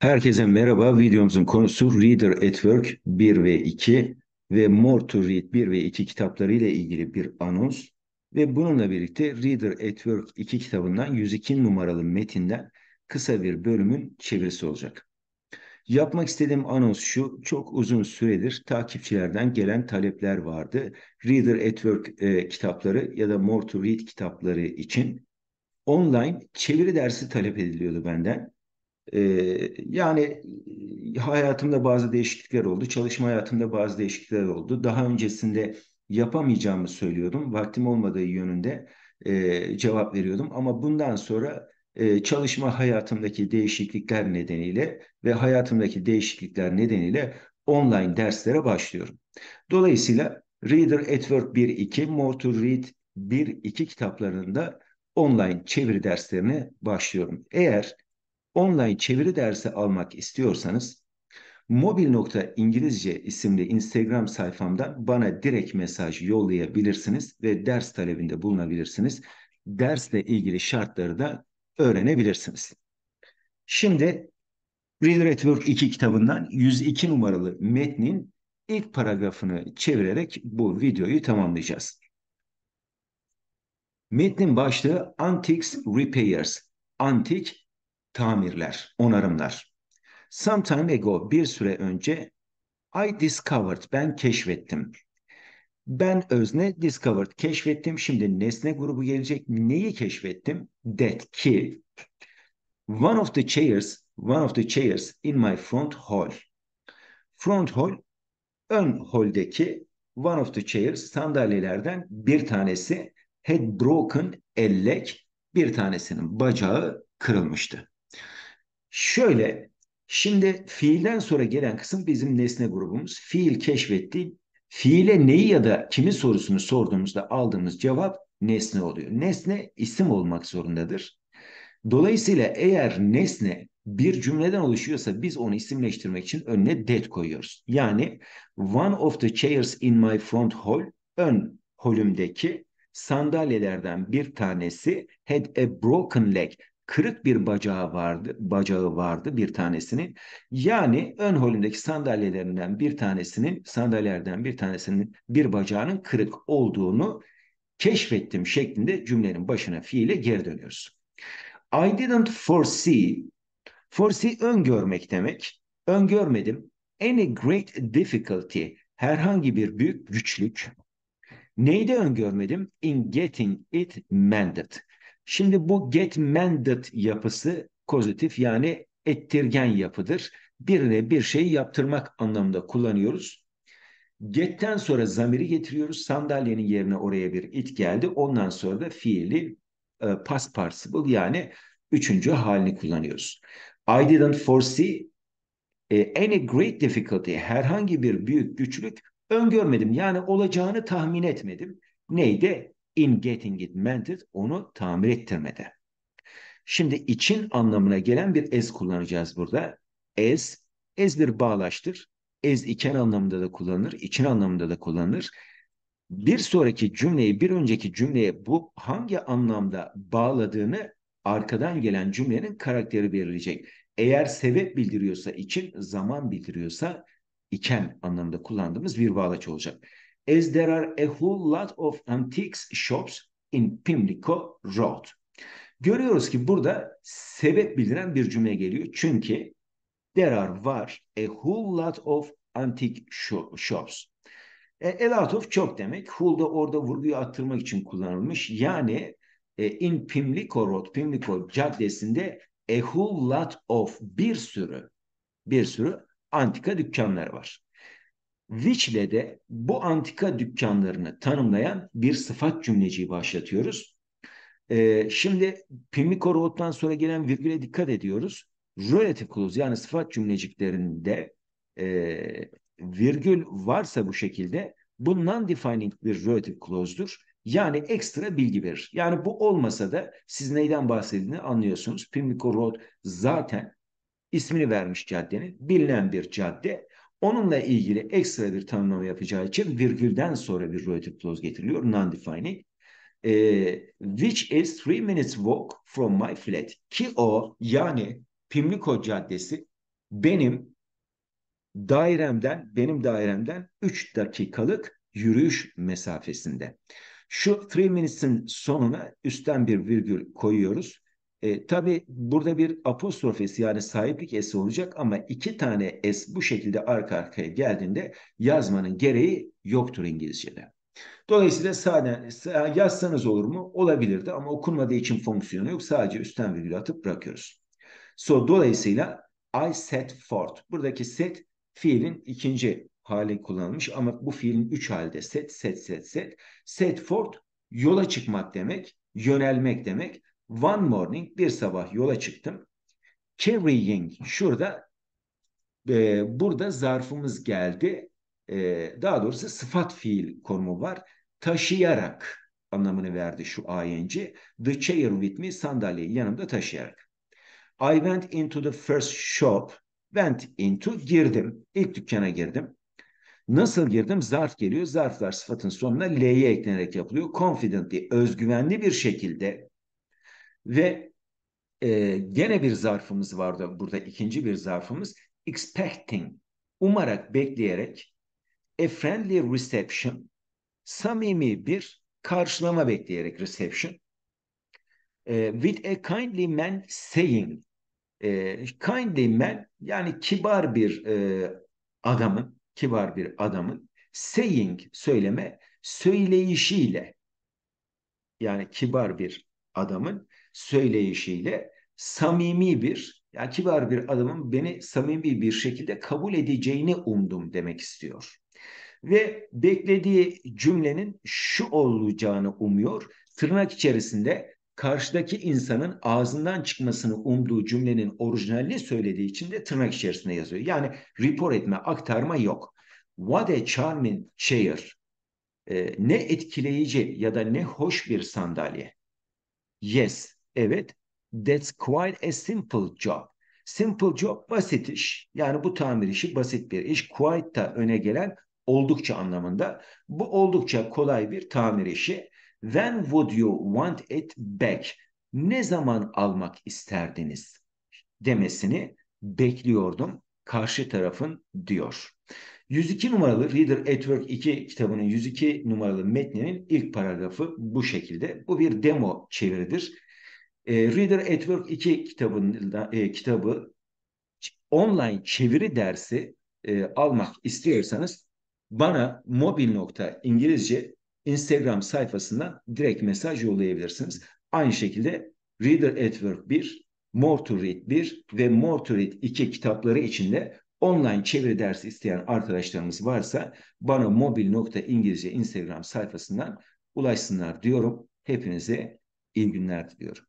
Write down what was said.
Herkese merhaba. Videomuzun konusu Reader at Work 1 ve 2 ve More to Read 1 ve 2 kitapları ile ilgili bir anons ve bununla birlikte Reader at Work 2 kitabından 102 numaralı metinden kısa bir bölümün çevirisi olacak. Yapmak istediğim anons şu, çok uzun süredir takipçilerden gelen talepler vardı. Reader at Work e, kitapları ya da More to Read kitapları için online çeviri dersi talep ediliyordu benden ee, yani e, hayatımda bazı değişiklikler oldu, çalışma hayatımda bazı değişiklikler oldu. Daha öncesinde yapamayacağımı söylüyordum, vaktim olmadığı yönünde e, cevap veriyordum. Ama bundan sonra e, çalışma hayatımdaki değişiklikler nedeniyle ve hayatımdaki değişiklikler nedeniyle online derslere başlıyorum. Dolayısıyla Reader at Work 1-2, More to Read 1-2 kitaplarında online çeviri derslerine başlıyorum. Eğer online çeviri dersi almak istiyorsanız mobil.ingilizce isimli Instagram sayfamda bana direkt mesaj yollayabilirsiniz ve ders talebinde bulunabilirsiniz. Dersle ilgili şartları da öğrenebilirsiniz. Şimdi Reader at Work 2 kitabından 102 numaralı metnin ilk paragrafını çevirerek bu videoyu tamamlayacağız. Metnin başlığı Antiques Repairs, antik tamirler, onarımlar. Sometime ago bir süre önce I discovered ben keşfettim. Ben özne discovered keşfettim. Şimdi nesne grubu gelecek. Neyi keşfettim? That ki one of the chairs, one of the chairs in my front hall. Front hall ön holdeki one of the chairs sandalyelerden bir tanesi had broken ellek, bir tanesinin bacağı kırılmıştı. Şöyle, şimdi fiilden sonra gelen kısım bizim nesne grubumuz. Fiil keşfetti. Fiile neyi ya da kimi sorusunu sorduğumuzda aldığımız cevap nesne oluyor. Nesne isim olmak zorundadır. Dolayısıyla eğer nesne bir cümleden oluşuyorsa biz onu isimleştirmek için önüne that koyuyoruz. Yani one of the chairs in my front hall, ön holümdeki sandalyelerden bir tanesi had a broken leg, kırık bir bacağı vardı, bacağı vardı bir tanesini. Yani ön holündeki sandalyelerinden bir tanesinin, sandalyelerden bir tanesinin bir bacağının kırık olduğunu keşfettim şeklinde cümlenin başına fiile geri dönüyoruz. I didn't foresee, foresee öngörmek demek, öngörmedim. Any great difficulty, herhangi bir büyük güçlük. Neyde öngörmedim? In getting it mended Şimdi bu get mended yapısı pozitif yani ettirgen yapıdır. Birine bir şey yaptırmak anlamında kullanıyoruz. Get'ten sonra zamiri getiriyoruz. Sandalyenin yerine oraya bir it geldi. Ondan sonra da fiili e, past participle yani üçüncü halini kullanıyoruz. I didn't foresee e, any great difficulty herhangi bir büyük güçlük öngörmedim. Yani olacağını tahmin etmedim. Neydi? in getting it mended onu tamir ettirmede. Şimdi için anlamına gelen bir ez kullanacağız burada. Ez, ez bir bağlaçtır. Ez iken anlamında da kullanılır, için anlamında da kullanılır. Bir sonraki cümleyi, bir önceki cümleye bu hangi anlamda bağladığını arkadan gelen cümlenin karakteri verilecek. Eğer sebep bildiriyorsa için, zaman bildiriyorsa iken anlamında kullandığımız bir bağlaç olacak as there are a whole lot of antiques shops in Pimlico Road. Görüyoruz ki burada sebep bildiren bir cümle geliyor. Çünkü there are var a whole lot of antique shops. E, a lot of çok demek. Whole da orada vurguyu attırmak için kullanılmış. Yani e, in Pimlico Road, Pimlico Caddesi'nde a whole lot of bir sürü bir sürü antika dükkanlar var. Which'le de bu antika dükkanlarını tanımlayan bir sıfat cümleciği başlatıyoruz. Ee, şimdi Pimlico Road'dan sonra gelen virgüle dikkat ediyoruz. Relative clause yani sıfat cümleciklerinde e, virgül varsa bu şekilde bu non-defining bir relative clause'dur. Yani ekstra bilgi verir. Yani bu olmasa da siz neyden bahsedildiğini anlıyorsunuz. Pimlico Road zaten ismini vermiş caddenin. Bilinen bir cadde Onunla ilgili ekstra bir tanımlama yapacağı için virgülden sonra bir relative clause getiriliyor. Non-defining. E, which is three minutes walk from my flat. Ki o yani Pimlico Caddesi benim dairemden, benim dairemden 3 dakikalık yürüyüş mesafesinde. Şu three minutes'in sonuna üstten bir virgül koyuyoruz. E, tabii burada bir apostrofesi yani sahiplik esi olacak ama iki tane es bu şekilde arka arkaya geldiğinde yazmanın gereği yoktur İngilizce'de. Dolayısıyla sadece yazsanız olur mu? Olabilirdi ama okunmadığı için fonksiyonu yok. Sadece üstten virgül atıp bırakıyoruz. So dolayısıyla I set forth. Buradaki set fiilin ikinci hali kullanılmış ama bu fiilin üç halde set, set, set, set. Set forth yola çıkmak demek, yönelmek demek. One morning bir sabah yola çıktım. Carrying şurada e, burada zarfımız geldi. E, daha doğrusu sıfat fiil konumu var. Taşıyarak anlamını verdi şu ing. The chair with me sandalyeyi yanımda taşıyarak. I went into the first shop. Went into girdim. İlk dükkana girdim. Nasıl girdim? Zarf geliyor. Zarflar sıfatın sonuna L'ye eklenerek yapılıyor. Confidently, özgüvenli bir şekilde ve e, gene bir zarfımız vardı burada ikinci bir zarfımız expecting umarak bekleyerek a friendly reception samimi bir karşılama bekleyerek reception e, with a kindly man saying e, kindly man yani kibar bir e, adamın kibar bir adamın saying söyleme söyleyişiyle yani kibar bir adamın söyleyişiyle samimi bir, yani kibar bir adamın beni samimi bir şekilde kabul edeceğini umdum demek istiyor. Ve beklediği cümlenin şu olacağını umuyor. Tırnak içerisinde karşıdaki insanın ağzından çıkmasını umduğu cümlenin orijinalini söylediği için de tırnak içerisinde yazıyor. Yani report etme, aktarma yok. What a charming chair. Ee, ne etkileyici ya da ne hoş bir sandalye. Yes, evet. That's quite a simple job. Simple job basit iş. Yani bu tamir işi basit bir iş. Quite da öne gelen oldukça anlamında. Bu oldukça kolay bir tamir işi. When would you want it back? Ne zaman almak isterdiniz? Demesini bekliyordum karşı tarafın diyor. 102 numaralı Reader at Work 2 kitabının 102 numaralı metninin ilk paragrafı bu şekilde. Bu bir demo çeviridir. E, Reader at Work 2 kitabında, e, kitabı online çeviri dersi e, almak istiyorsanız bana mobil.ingilizce Instagram sayfasından direkt mesaj yollayabilirsiniz. Aynı şekilde Reader at Work 1, More to Read 1 ve More to Read 2 kitapları içinde Online çeviri dersi isteyen arkadaşlarımız varsa bana mobil.ingilizce Instagram sayfasından ulaşsınlar diyorum. Hepinize iyi günler diliyorum.